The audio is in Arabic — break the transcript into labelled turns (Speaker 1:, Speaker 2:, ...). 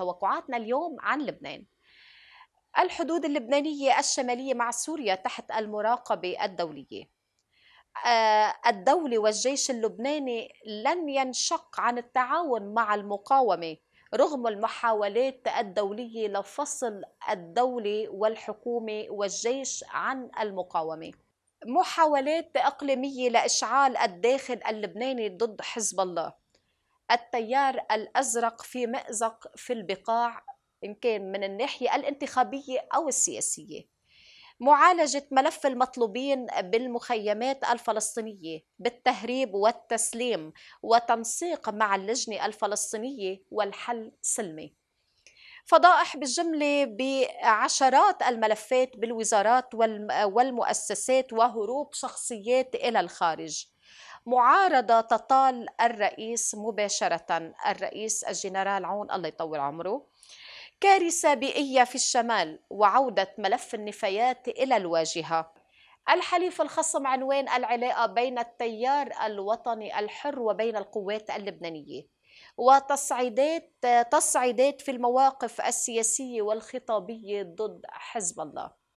Speaker 1: توقعاتنا اليوم عن لبنان الحدود اللبنانية الشمالية مع سوريا تحت المراقبة الدولية آه، الدولة والجيش اللبناني لن ينشق عن التعاون مع المقاومة رغم المحاولات الدولية لفصل الدولة والحكومة والجيش عن المقاومة محاولات إقليمية لإشعال الداخل اللبناني ضد حزب الله التيار الأزرق في مأزق في البقاع إن كان من الناحية الانتخابية أو السياسية معالجة ملف المطلوبين بالمخيمات الفلسطينية بالتهريب والتسليم وتنسيق مع اللجنة الفلسطينية والحل سلمي فضائح بالجملة بعشرات الملفات بالوزارات والمؤسسات وهروب شخصيات إلى الخارج معارضة تطال الرئيس مباشرة الرئيس الجنرال عون الله يطول عمره كارثة بيئية في الشمال وعودة ملف النفايات إلى الواجهة الحليف الخصم عنوان العلاقة بين التيار الوطني الحر وبين القوات اللبنانية وتصعيدات تصعيدات في المواقف السياسية والخطابية ضد حزب الله